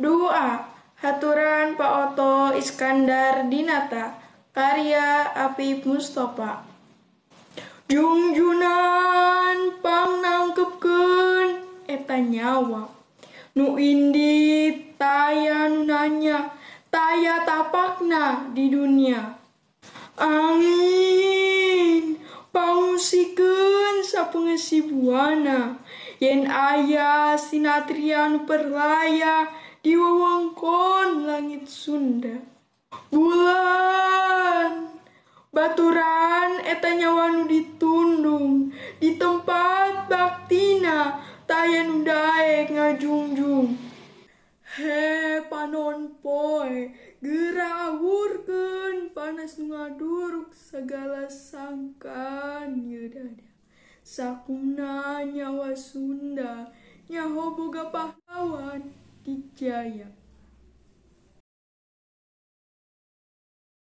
Doa, Haturan Pak Oto Iskandar Dinata, karya Api Mustafa. Jungjunan pang nangkepkeun eta nyawa. Nu indi taya nunanya, taya tapakna di dunia. Angin pausikeun sapungesi buana, yen ayah sinatrian perlaya, langit Sunda bulan baturan etanya wanu ditundung di tempat baktina tayan udaek ngajungjung he panon poe gerawurkeun panas ngaduruk segala sangkan yudada sakuna nyawa Sunda nyaho boga pahlawan dijaya